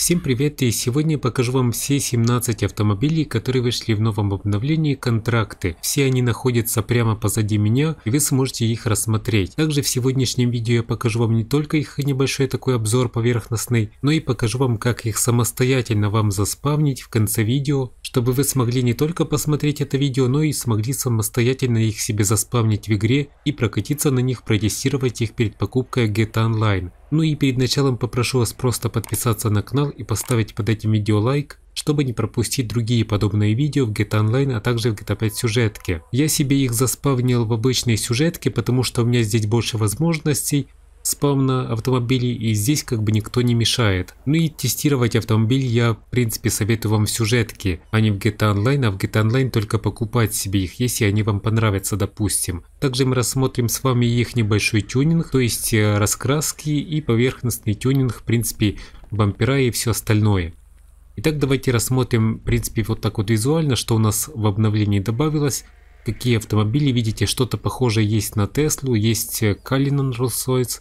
Всем привет и сегодня я покажу вам все 17 автомобилей, которые вышли в новом обновлении контракты. Все они находятся прямо позади меня и вы сможете их рассмотреть. Также в сегодняшнем видео я покажу вам не только их небольшой такой обзор поверхностный, но и покажу вам как их самостоятельно вам заспавнить в конце видео чтобы вы смогли не только посмотреть это видео, но и смогли самостоятельно их себе заспавнить в игре и прокатиться на них, протестировать их перед покупкой GTA Online. Ну и перед началом попрошу вас просто подписаться на канал и поставить под этим видео лайк, чтобы не пропустить другие подобные видео в GTA Online, а также в GTA 5 сюжетке. Я себе их заспавнил в обычной сюжетке, потому что у меня здесь больше возможностей, спавна автомобилей, и здесь как бы никто не мешает. Ну и тестировать автомобиль я, в принципе, советую вам в сюжетке, а не в GTA Online, а в GTA Online только покупать себе их, если они вам понравятся, допустим. Также мы рассмотрим с вами их небольшой тюнинг, то есть э, раскраски и поверхностный тюнинг, в принципе, бампера и все остальное. Итак, давайте рассмотрим, в принципе, вот так вот визуально, что у нас в обновлении добавилось какие автомобили видите, что-то похожее есть на Теслу, есть Калинин э, Rolls-Royce,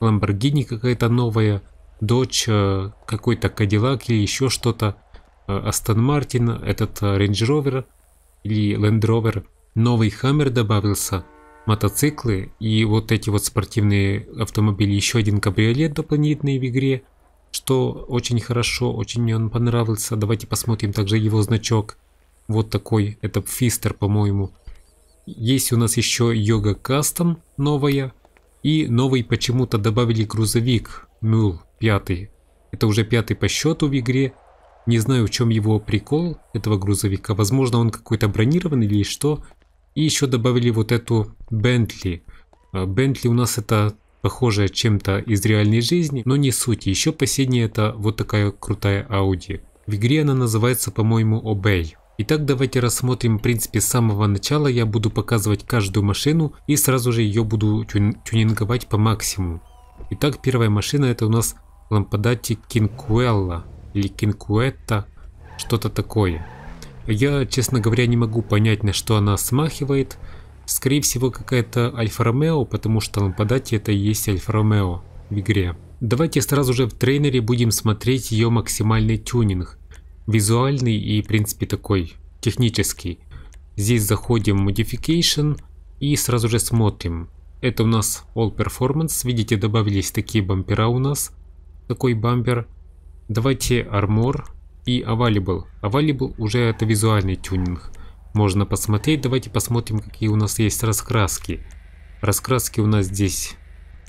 Lamborghini какая-то новая, Dodge, э, какой-то Cadillac или еще что-то, э, Aston Martin, этот э, Range Rover или Land Rover. Новый Hammer добавился, мотоциклы и вот эти вот спортивные автомобили. Еще один кабриолет дополнительный в игре, что очень хорошо, очень мне он понравился. Давайте посмотрим также его значок. Вот такой, это Фистер, по-моему. Есть у нас еще Йога Кастом новая, и новый почему-то добавили грузовик Мюл 5. Это уже пятый по счету в игре. Не знаю, в чем его прикол этого грузовика. Возможно, он какой-то бронированный или что. И еще добавили вот эту Бентли. А, Бентли у нас это похоже чем-то из реальной жизни, но не суть. Еще последняя это вот такая крутая Audi. В игре она называется, по-моему, Obey. Итак, давайте рассмотрим, в принципе, с самого начала я буду показывать каждую машину и сразу же ее буду тюнинговать по максимуму. Итак, первая машина это у нас лампадати Кинкуэлла или Кинкуэта, что-то такое. Я, честно говоря, не могу понять, на что она смахивает. Скорее всего, какая-то Альфа-Ромео, потому что лампадати это и есть Альфа-Ромео в игре. Давайте сразу же в трейнере будем смотреть ее максимальный тюнинг визуальный и, в принципе, такой технический. Здесь заходим в Modification и сразу же смотрим. Это у нас All Performance. Видите, добавились такие бампера у нас. Такой бампер. Давайте Armor и Available. Available уже это визуальный тюнинг. Можно посмотреть. Давайте посмотрим, какие у нас есть раскраски. Раскраски у нас здесь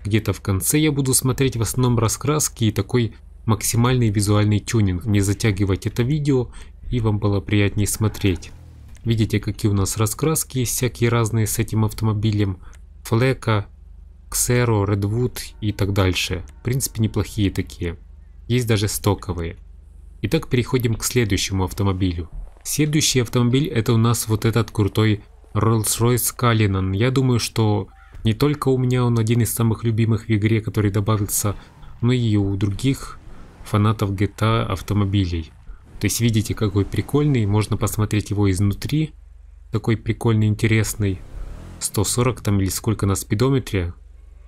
где-то в конце я буду смотреть в основном раскраски и такой максимальный визуальный тюнинг, не затягивать это видео и вам было приятнее смотреть. Видите, какие у нас раскраски есть всякие разные с этим автомобилем. Флека, ксеро, редвуд и так дальше. В принципе, неплохие такие. Есть даже стоковые. Итак, переходим к следующему автомобилю. Следующий автомобиль это у нас вот этот крутой Rolls-Royce Cullinan. Я думаю, что не только у меня он один из самых любимых в игре, который добавился, но и у других фанатов GTA автомобилей. То есть видите, какой прикольный, можно посмотреть его изнутри, такой прикольный, интересный. 140 там или сколько на спидометре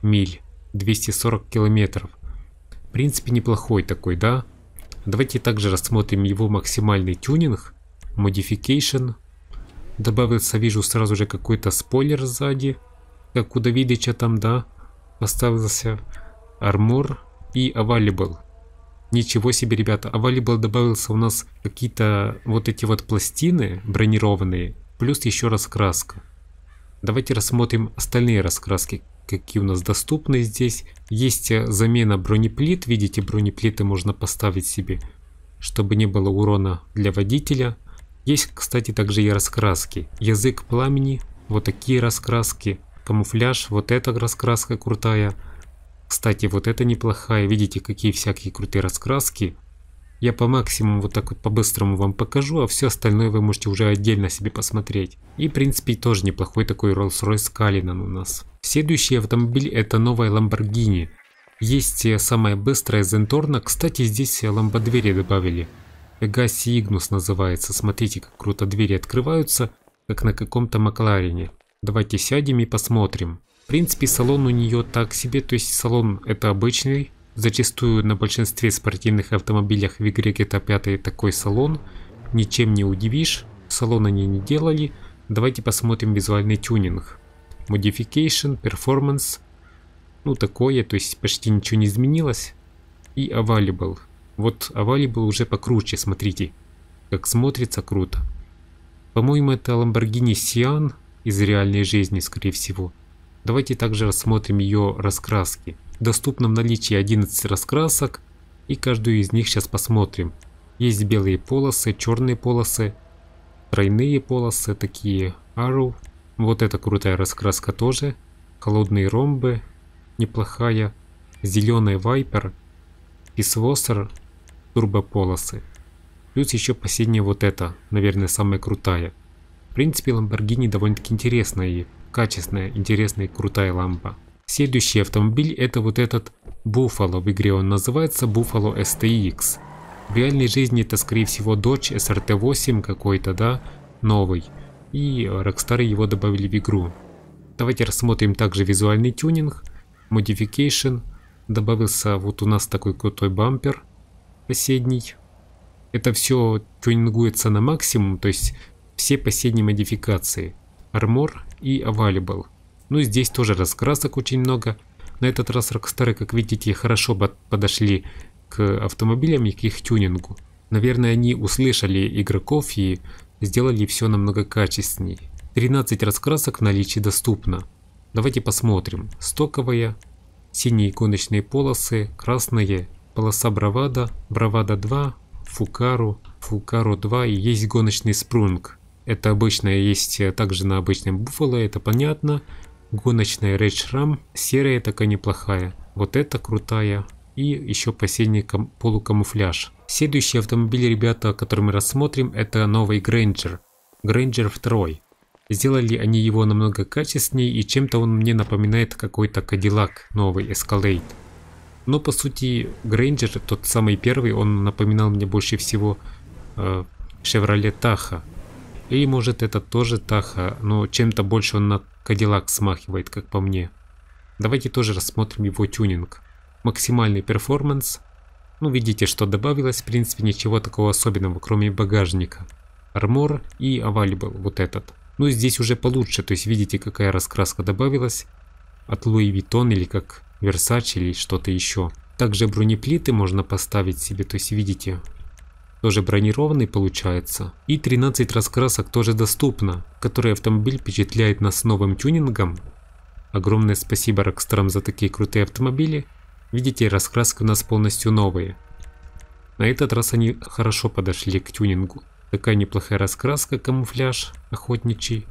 миль, 240 километров. В принципе неплохой такой, да? Давайте также рассмотрим его максимальный тюнинг, modification. Добавился, вижу, сразу же какой-то спойлер сзади, как у Давидыча там, да, поставился. Армор и available. Ничего себе, ребята. А волейбол добавился у нас какие-то вот эти вот пластины бронированные, плюс еще раскраска. Давайте рассмотрим остальные раскраски, какие у нас доступны здесь. Есть э, замена бронеплит. Видите, бронеплиты можно поставить себе, чтобы не было урона для водителя. Есть, кстати, также и раскраски. Язык пламени, вот такие раскраски, камуфляж, вот эта раскраска крутая. Кстати, вот это неплохая, видите, какие всякие крутые раскраски. Я по максимуму вот так вот по-быстрому вам покажу, а все остальное вы можете уже отдельно себе посмотреть. И в принципе тоже неплохой такой Rolls-Royce Cullinan у нас. Следующий автомобиль это новая Lamborghini. Есть э, самая быстрая из кстати здесь э, ламбо-двери добавили. Гаси Игнус называется, смотрите как круто двери открываются, как на каком-то Макларене. Давайте сядем и посмотрим. В принципе, салон у нее так себе, то есть салон это обычный. Зачастую на большинстве спортивных автомобилях в игре GTA 5 такой салон. Ничем не удивишь, салон они не делали. Давайте посмотрим визуальный тюнинг. Modification, Performance, ну такое, то есть почти ничего не изменилось. И Available. Вот Available уже покруче, смотрите, как смотрится круто. По-моему, это Lamborghini Sian из реальной жизни, скорее всего. Давайте также рассмотрим ее раскраски. Доступно в наличии 11 раскрасок, и каждую из них сейчас посмотрим. Есть белые полосы, черные полосы, тройные полосы, такие ару. Вот эта крутая раскраска тоже. Холодные ромбы, неплохая. Зеленый вайпер, писвостер, турбополосы. Плюс еще последняя вот эта, наверное, самая крутая. В принципе, Lamborghini довольно-таки интересная и качественная, интересная и крутая лампа. Следующий автомобиль это вот этот Buffalo, в игре он называется Buffalo STX. В реальной жизни это скорее всего Dodge SRT8 какой-то, да, новый. И Rockstar его добавили в игру. Давайте рассмотрим также визуальный тюнинг, Modification. Добавился вот у нас такой крутой бампер соседний. Это все тюнингуется на максимум, то есть все последние модификации. Армор и Available. Ну и здесь тоже раскрасок очень много. На этот раз Рокстары, как видите, хорошо подошли к автомобилям и к их тюнингу. Наверное, они услышали игроков и сделали все намного качественней. 13 раскрасок в наличии доступно. Давайте посмотрим. Стоковая, синие гоночные полосы, красные, полоса Бравада, Бравада 2, Фукару, Фукару 2 и есть гоночный спрунг. Это обычно есть э, также на обычном буфало, это понятно. Гоночная Red Ram, серая такая неплохая. Вот эта крутая. И еще последний полукамуфляж. Следующий автомобиль, ребята, который мы рассмотрим, это новый Грэнджер. Грэнджер 2. Сделали они его намного качественнее и чем-то он мне напоминает какой-то Кадиллак, новый Escalade. Но по сути Грэнджер, тот самый первый, он напоминал мне больше всего э, Chevrolet Tahoe. И может это тоже Таха, но чем-то больше он на Кадиллак смахивает, как по мне. Давайте тоже рассмотрим его тюнинг. Максимальный перформанс. Ну видите, что добавилось, в принципе, ничего такого особенного, кроме багажника. Армор и овалибл, вот этот. Ну здесь уже получше, то есть видите, какая раскраска добавилась. От Луи Витон или как Версач или что-то еще. Также бронеплиты можно поставить себе, то есть видите, тоже бронированный получается. И 13 раскрасок тоже доступно, которые автомобиль впечатляет нас новым тюнингом. Огромное спасибо Рокстрам за такие крутые автомобили. Видите, раскраски у нас полностью новые. На этот раз они хорошо подошли к тюнингу. Такая неплохая раскраска, камуфляж охотничий.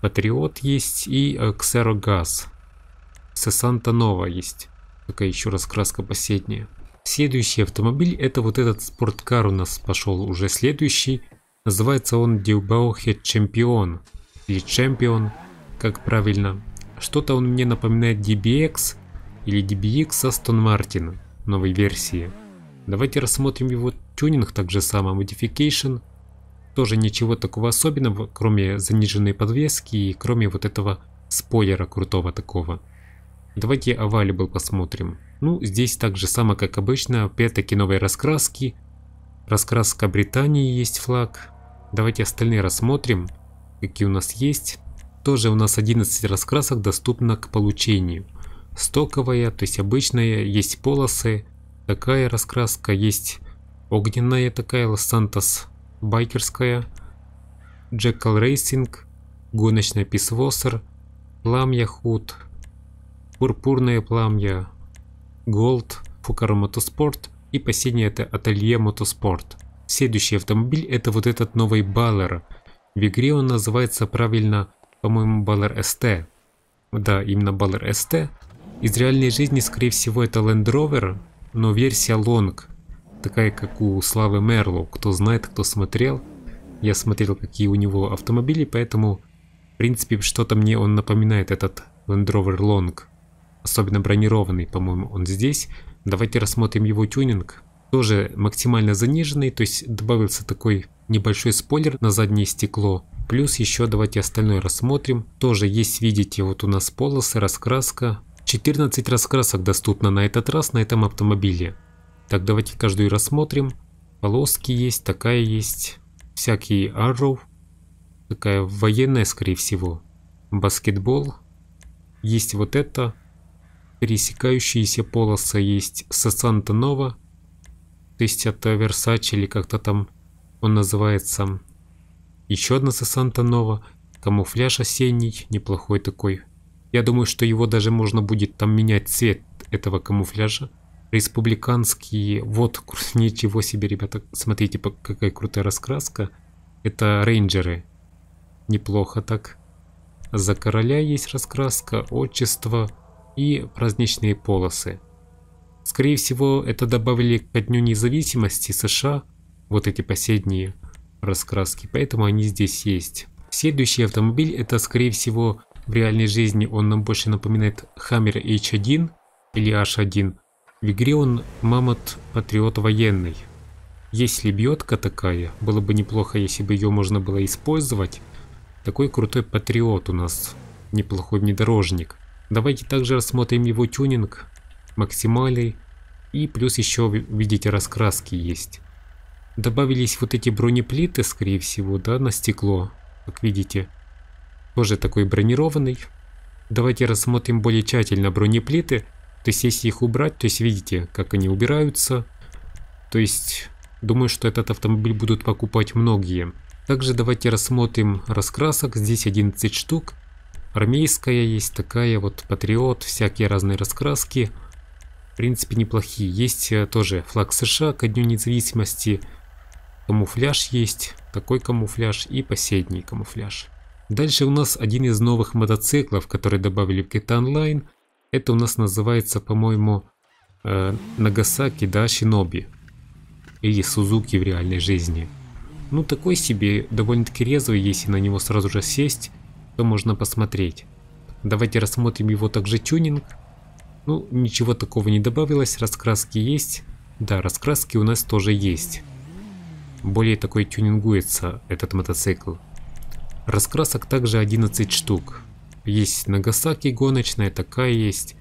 Патриот есть и Ксерогаз. Э, Сесанта Нова есть. Такая еще раскраска последняя. Следующий автомобиль это вот этот спорткар у нас пошел уже следующий. Называется он Дилбаухе Чемпион или Чемпион, как правильно. Что-то он мне напоминает DBX или DBX Aston Martin новой версии. Давайте рассмотрим его тюнинг, так же само, модификейшн. Тоже ничего такого особенного, кроме заниженной подвески и кроме вот этого спойлера крутого такого. Давайте Available посмотрим. Ну, здесь так же само, как обычно, опять-таки новые раскраски. Раскраска Британии есть флаг. Давайте остальные рассмотрим, какие у нас есть. Тоже у нас 11 раскрасок доступно к получению. Стоковая, то есть обычная, есть полосы. Такая раскраска есть огненная такая, Лос-Сантос байкерская. Джекал Рейсинг, гоночная писвосер, Пламья Худ, Пурпурное пламя, Gold, Фукара Мотоспорт и последнее это Ателье Мотоспорт. Следующий автомобиль это вот этот новый Баллер. В игре он называется правильно, по-моему, Баллер СТ. Да, именно Баллер СТ. Из реальной жизни, скорее всего, это Land Rover, но версия Long. Такая, как у Славы Мерлоу. Кто знает, кто смотрел. Я смотрел, какие у него автомобили, поэтому, в принципе, что-то мне он напоминает, этот Land Rover Long особенно бронированный, по-моему, он здесь. Давайте рассмотрим его тюнинг. Тоже максимально заниженный, то есть добавился такой небольшой спойлер на заднее стекло. Плюс еще давайте остальное рассмотрим. Тоже есть, видите, вот у нас полосы, раскраска. 14 раскрасок доступно на этот раз на этом автомобиле. Так, давайте каждую рассмотрим. Полоски есть, такая есть. Всякие arrow. Такая военная, скорее всего. Баскетбол. Есть вот это пересекающиеся полосы есть Сесанта Нова, то есть это Версачи или как-то там он называется. Еще одна Сесанта Нова, камуфляж осенний, неплохой такой. Я думаю, что его даже можно будет там менять цвет этого камуфляжа. Республиканский, вот ничего себе, ребята, смотрите, какая крутая раскраска. Это рейнджеры. Неплохо так. За короля есть раскраска, отчество, и праздничные полосы. Скорее всего, это добавили ко Дню независимости США, вот эти последние раскраски, поэтому они здесь есть. Следующий автомобиль, это скорее всего в реальной жизни он нам больше напоминает Hammer H1 или H1. В игре он Мамот Патриот Военный. Есть лебедка такая, было бы неплохо, если бы ее можно было использовать. Такой крутой патриот у нас, неплохой внедорожник. Давайте также рассмотрим его тюнинг, максимальный, и плюс еще, видите, раскраски есть. Добавились вот эти бронеплиты, скорее всего, да, на стекло, как видите. Тоже такой бронированный. Давайте рассмотрим более тщательно бронеплиты. То есть, если их убрать, то есть, видите, как они убираются. То есть, думаю, что этот автомобиль будут покупать многие. Также давайте рассмотрим раскрасок. Здесь 11 штук. Армейская есть такая, вот Патриот, всякие разные раскраски. В принципе, неплохие. Есть э, тоже флаг США ко Дню Независимости. Камуфляж есть, такой камуфляж и последний камуфляж. Дальше у нас один из новых мотоциклов, который добавили в GTA Online. Это у нас называется, по-моему, э, Нагасаки, да, Шиноби. Или Сузуки в реальной жизни. Ну, такой себе, довольно-таки резвый, если на него сразу же сесть что можно посмотреть. Давайте рассмотрим его также тюнинг. Ну, ничего такого не добавилось, раскраски есть. Да, раскраски у нас тоже есть. Более такой тюнингуется этот мотоцикл. Раскрасок также 11 штук. Есть Нагасаки гоночная, такая есть.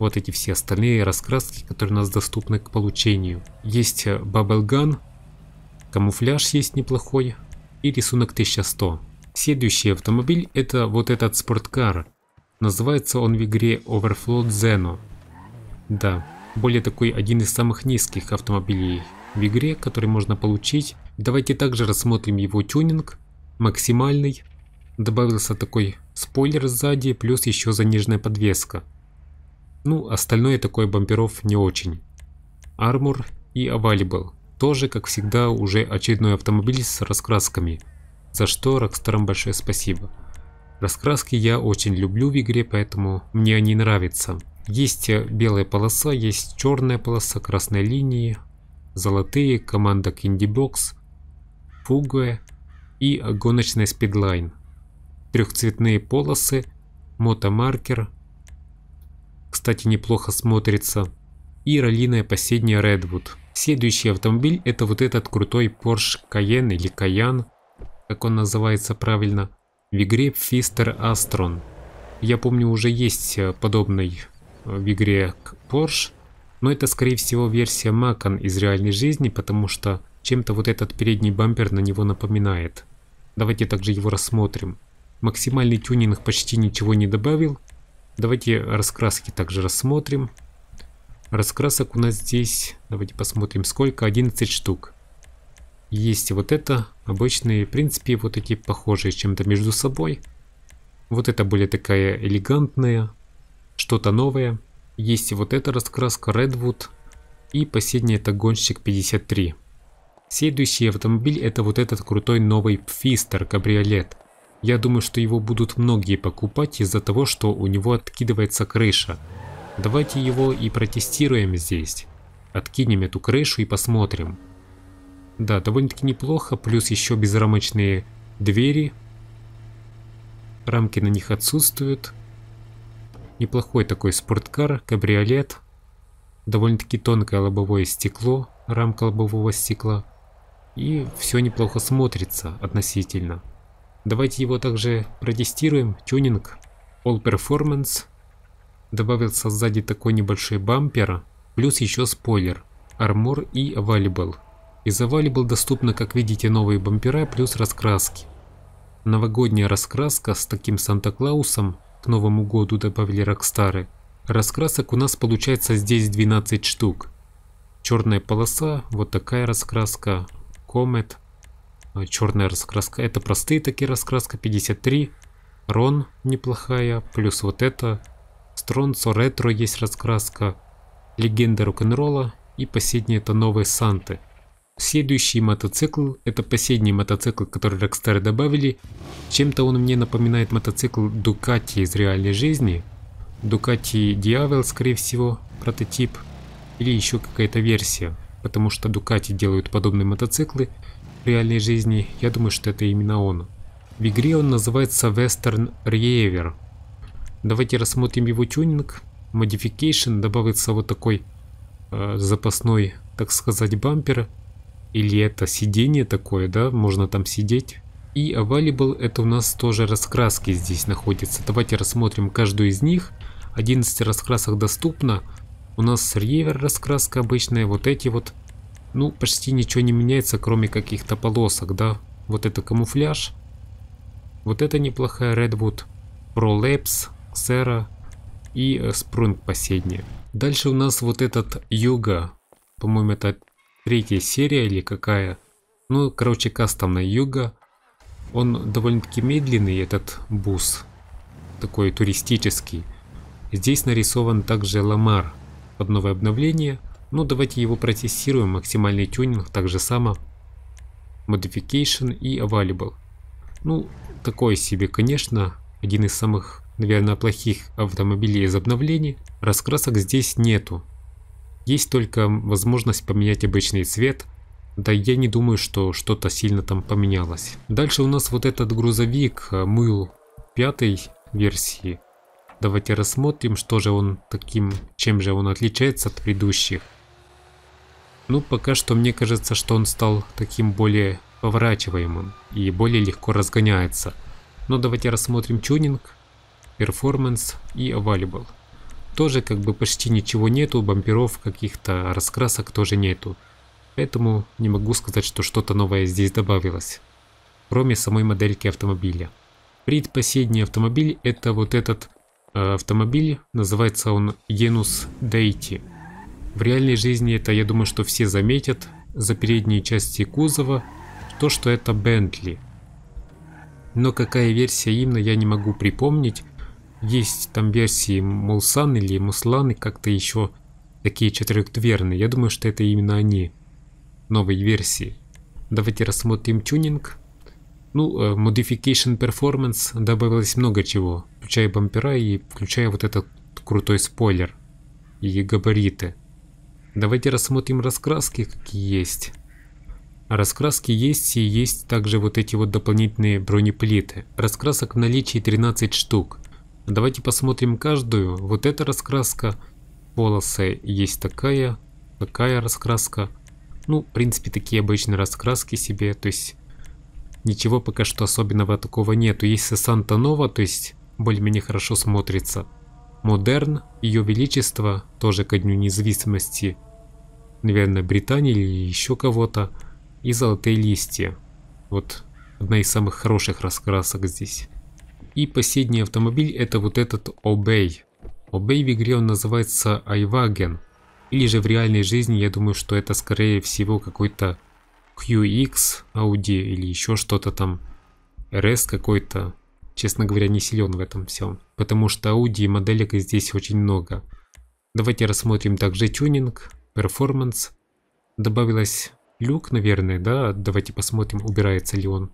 Вот эти все остальные раскраски, которые у нас доступны к получению. Есть э, Bubblegum, камуфляж есть неплохой и рисунок 1100. Следующий автомобиль – это вот этот спорткар. Называется он в игре Overflow Zeno. Да, более такой один из самых низких автомобилей в игре, который можно получить. Давайте также рассмотрим его тюнинг, максимальный. Добавился такой спойлер сзади, плюс еще заниженная подвеска. Ну, остальное такое бамперов не очень. Армур и Available. Тоже, как всегда, уже очередной автомобиль с раскрасками – за что Рокстерам большое спасибо. Раскраски я очень люблю в игре, поэтому мне они нравятся. Есть э, белая полоса, есть черная полоса, красные линии, золотые, команда Candy Box, Фугуэ и гоночная спидлайн. Трехцветные полосы, мотомаркер. Кстати, неплохо смотрится. И ролиная последняя Redwood. Следующий автомобиль это вот этот крутой Porsche Cayenne или Cayenne как он называется правильно, в игре Pfister Astron. Я помню, уже есть э, подобный э, в игре Porsche, но это скорее всего версия Макон из реальной жизни, потому что чем-то вот этот передний бампер на него напоминает. Давайте также его рассмотрим. Максимальный тюнинг почти ничего не добавил. Давайте раскраски также рассмотрим. Раскрасок у нас здесь, давайте посмотрим сколько, 11 штук есть вот это. Обычные, в принципе, вот такие похожие чем-то между собой. Вот это более такая элегантная, что-то новое. Есть и вот эта раскраска Redwood. И последний это гонщик 53. Следующий автомобиль это вот этот крутой новый Pfister кабриолет. Я думаю, что его будут многие покупать из-за того, что у него откидывается крыша. Давайте его и протестируем здесь. Откинем эту крышу и посмотрим. Да, довольно-таки неплохо, плюс еще безрамочные двери. Рамки на них отсутствуют. Неплохой такой спорткар, кабриолет. Довольно-таки тонкое лобовое стекло, рамка лобового стекла. И все неплохо смотрится относительно. Давайте его также протестируем. Тюнинг. All Performance. Добавился сзади такой небольшой бампер. Плюс еще спойлер. армор и Available. Из овали был доступно, как видите, новые бампера плюс раскраски. Новогодняя раскраска с таким Санта-Клаусом к Новому году добавили Рокстары. Раскрасок у нас получается здесь 12 штук. Черная полоса, вот такая раскраска, Комет, черная раскраска, это простые такие раскраска, 53, Рон неплохая, плюс вот это, Стронцо, Ретро есть раскраска, Легенда рок-н-ролла и последняя это новые Санты. Следующий мотоцикл, это последний мотоцикл, который Rockstar добавили. Чем-то он мне напоминает мотоцикл Ducati из реальной жизни. Ducati Diavel, скорее всего, прототип. Или еще какая-то версия. Потому что Ducati делают подобные мотоциклы в реальной жизни. Я думаю, что это именно он. В игре он называется Western Reaver. Давайте рассмотрим его тюнинг. Modification добавится вот такой э, запасной, так сказать, бампер или это сиденье такое, да? Можно там сидеть. И Available это у нас тоже раскраски здесь находятся. Давайте рассмотрим каждую из них. 11 раскрасок доступно. У нас ревер раскраска обычная, вот эти вот. Ну, почти ничего не меняется, кроме каких-то полосок, да? Вот это камуфляж. Вот это неплохая Redwood. Prolapse, Xera и Спрунг э, последняя. Дальше у нас вот этот Юга. По-моему, это третья серия или какая. Ну, короче, кастомная юга. Он довольно-таки медленный, этот бус. Такой туристический. Здесь нарисован также Ламар под новое обновление. Ну, давайте его протестируем. Максимальный тюнинг, так же само. Modification и Available. Ну, такой себе, конечно. Один из самых, наверное, плохих автомобилей из обновлений. Раскрасок здесь нету. Есть только возможность поменять обычный цвет, да я не думаю, что что-то сильно там поменялось. Дальше у нас вот этот грузовик э, Мыл пятой версии. Давайте рассмотрим, что же он таким, чем же он отличается от предыдущих. Ну, пока что мне кажется, что он стал таким более поворачиваемым и более легко разгоняется. Но давайте рассмотрим тюнинг, перформанс и available тоже как бы почти ничего нету, бамперов каких-то, раскрасок тоже нету. Поэтому не могу сказать, что что-то новое здесь добавилось, кроме самой модельки автомобиля. Предпоследний автомобиль это вот этот э, автомобиль, называется он Genus Deity. В реальной жизни это, я думаю, что все заметят за передние части кузова, то, что это Bentley Но какая версия именно, я не могу припомнить, есть там версии Мулсан или Мусланы, как-то еще такие четырехдверные. Я думаю, что это именно они. Новые версии. Давайте рассмотрим тюнинг. Ну, э, Modification Performance добавилось много чего, включая бампера и включая вот этот крутой спойлер и габариты. Давайте рассмотрим раскраски, какие есть. Раскраски есть и есть также вот эти вот дополнительные бронеплиты. Раскрасок в наличии 13 штук. Давайте посмотрим каждую. Вот эта раскраска, волосы есть такая, такая раскраска. Ну, в принципе, такие обычные раскраски себе, то есть ничего пока что особенного такого нету. Есть Санта Нова, то есть более-менее хорошо смотрится. Модерн, Ее Величество, тоже ко Дню Независимости, наверное, Британии или еще кого-то. И Золотые Листья. Вот одна из самых хороших раскрасок здесь. И последний автомобиль это вот этот Obey. Obey в игре он называется iWagen. Или же в реальной жизни я думаю, что это скорее всего какой-то QX Audi или еще что-то там. RS какой-то. Честно говоря, не силен в этом всем. Потому что Audi и моделек здесь очень много. Давайте рассмотрим также тюнинг, перформанс. Добавилась люк, наверное, да? Давайте посмотрим, убирается ли он.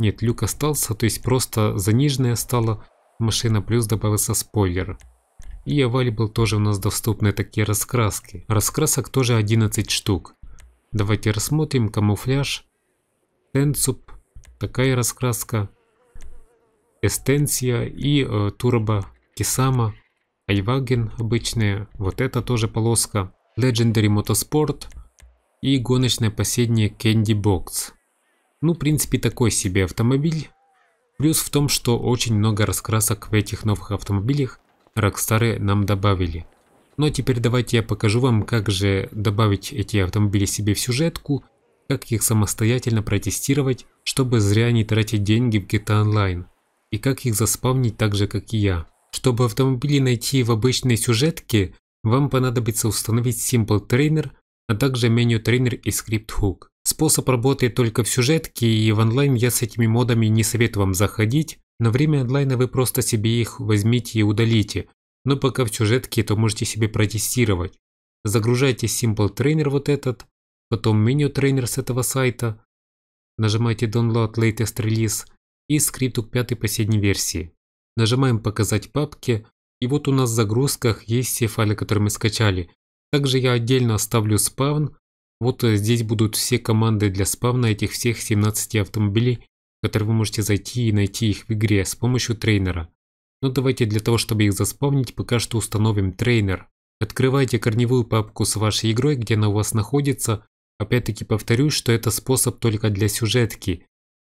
Нет, люк остался, то есть просто заниженная стала машина, плюс добавился спойлер. И был тоже у нас доступны такие раскраски. Раскрасок тоже 11 штук. Давайте рассмотрим камуфляж, тенцуп, такая раскраска, эстенция и э, турбо кисама, айваген обычные, вот это тоже полоска, legendary motorsport и гоночное последнее candy box. Ну, в принципе, такой себе автомобиль. Плюс в том, что очень много раскрасок в этих новых автомобилях Rockstar нам добавили. Но теперь давайте я покажу вам, как же добавить эти автомобили себе в сюжетку, как их самостоятельно протестировать, чтобы зря не тратить деньги в GTA Online, и как их заспавнить так же, как и я. Чтобы автомобили найти в обычной сюжетке, вам понадобится установить Simple Trainer, а также меню Trainer и Script Hook. Способ работает только в сюжетке, и в онлайн я с этими модами не советую вам заходить. На время онлайна вы просто себе их возьмите и удалите. Но пока в сюжетке, то можете себе протестировать. Загружайте Simple Trainer вот этот, потом меню Trainer с этого сайта, нажимаете Download Latest Release и скрипту к пятой последней версии. Нажимаем «Показать папки», и вот у нас в загрузках есть все файлы, которые мы скачали. Также я отдельно оставлю спавн, вот э, здесь будут все команды для спавна этих всех 17 автомобилей, которые вы можете зайти и найти их в игре с помощью трейнера. Но ну, давайте для того, чтобы их заспавнить, пока что установим трейнер. Открывайте корневую папку с вашей игрой, где она у вас находится. Опять-таки повторюсь, что это способ только для сюжетки.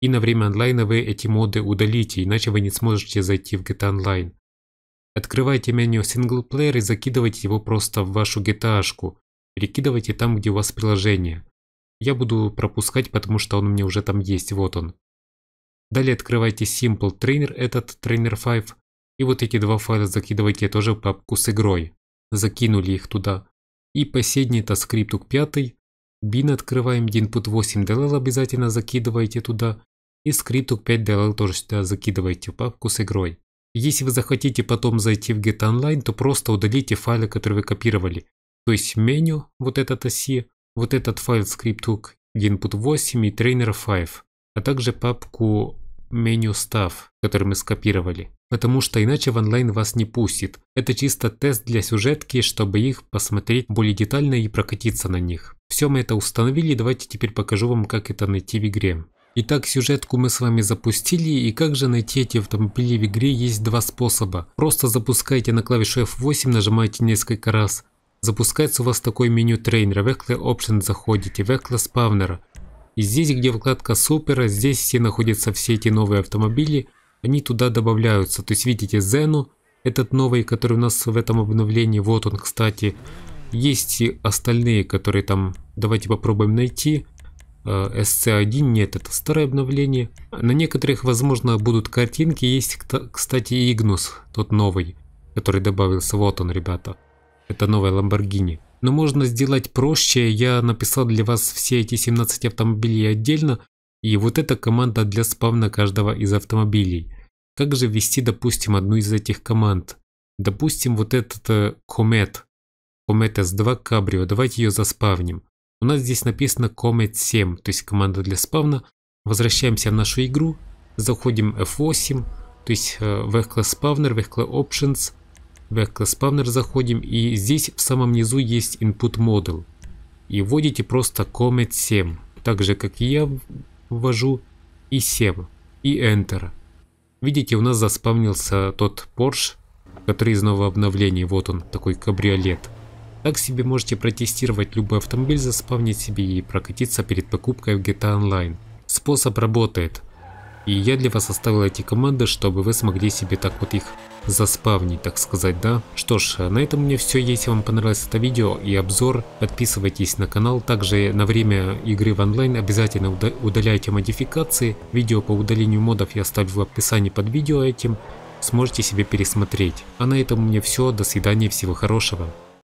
И на время онлайна вы эти моды удалите, иначе вы не сможете зайти в GTA Online. Открывайте меню Single Player и закидывайте его просто в вашу GTA-шку. Перекидывайте там, где у вас приложение. Я буду пропускать, потому что он у меня уже там есть, вот он. Далее открывайте Simple Trainer, этот Trainer 5. И вот эти два файла закидывайте тоже в папку с игрой. Закинули их туда. И последний это скриптук 5. Bin открываем, input 8 DLL обязательно закидывайте туда. И скриптук 5 DLL тоже сюда закидывайте в папку с игрой. Если вы захотите потом зайти в Get Online, то просто удалите файлы, которые вы копировали. То есть меню, вот этот оси, вот этот файл скриптук input 8 и trainer 5, а также папку меню став, который мы скопировали. Потому что иначе в онлайн вас не пустит. Это чисто тест для сюжетки, чтобы их посмотреть более детально и прокатиться на них. Все мы это установили, давайте теперь покажу вам, как это найти в игре. Итак, сюжетку мы с вами запустили, и как же найти эти автомобили в игре есть два способа. Просто запускайте на клавишу F8, нажимаете несколько раз, Запускается у вас такое меню трейнера. В Ecla Option заходите, в Ecla Spawner. И здесь, где вкладка супера, здесь все находятся все эти новые автомобили. Они туда добавляются. То есть видите Зену, этот новый, который у нас в этом обновлении. Вот он, кстати. Есть и остальные, которые там... Давайте попробуем найти. Э, SC1, нет, это старое обновление. На некоторых, возможно, будут картинки. Есть, кстати, Игнус, тот новый, который добавился. Вот он, ребята. Это новая Lamborghini. Но можно сделать проще, я написал для вас все эти 17 автомобилей отдельно, и вот эта команда для спавна каждого из автомобилей. Как же ввести, допустим, одну из этих команд? Допустим, вот этот э, Comet. Comet S2 Cabrio. Давайте ее заспавним. У нас здесь написано Comet 7, то есть команда для спавна. Возвращаемся в нашу игру. Заходим F8, то есть э, в F-Class Spawner, в F-Class Options. В спавнер заходим и здесь в самом низу есть input model. И вводите просто comet 7, так же как и я ввожу и 7 и enter. Видите, у нас заспавнился тот Porsche, который из нового обновления, вот он, такой кабриолет. Так себе можете протестировать любой автомобиль, заспавнить себе и прокатиться перед покупкой в GTA Online. Способ работает. И я для вас оставил эти команды, чтобы вы смогли себе так вот их заспавнить, так сказать, да? Что ж, на этом у меня все. Если вам понравилось это видео и обзор, подписывайтесь на канал. Также на время игры в онлайн обязательно удаляйте модификации. Видео по удалению модов я оставлю в описании под видео этим. Сможете себе пересмотреть. А на этом у меня все. До свидания, всего хорошего.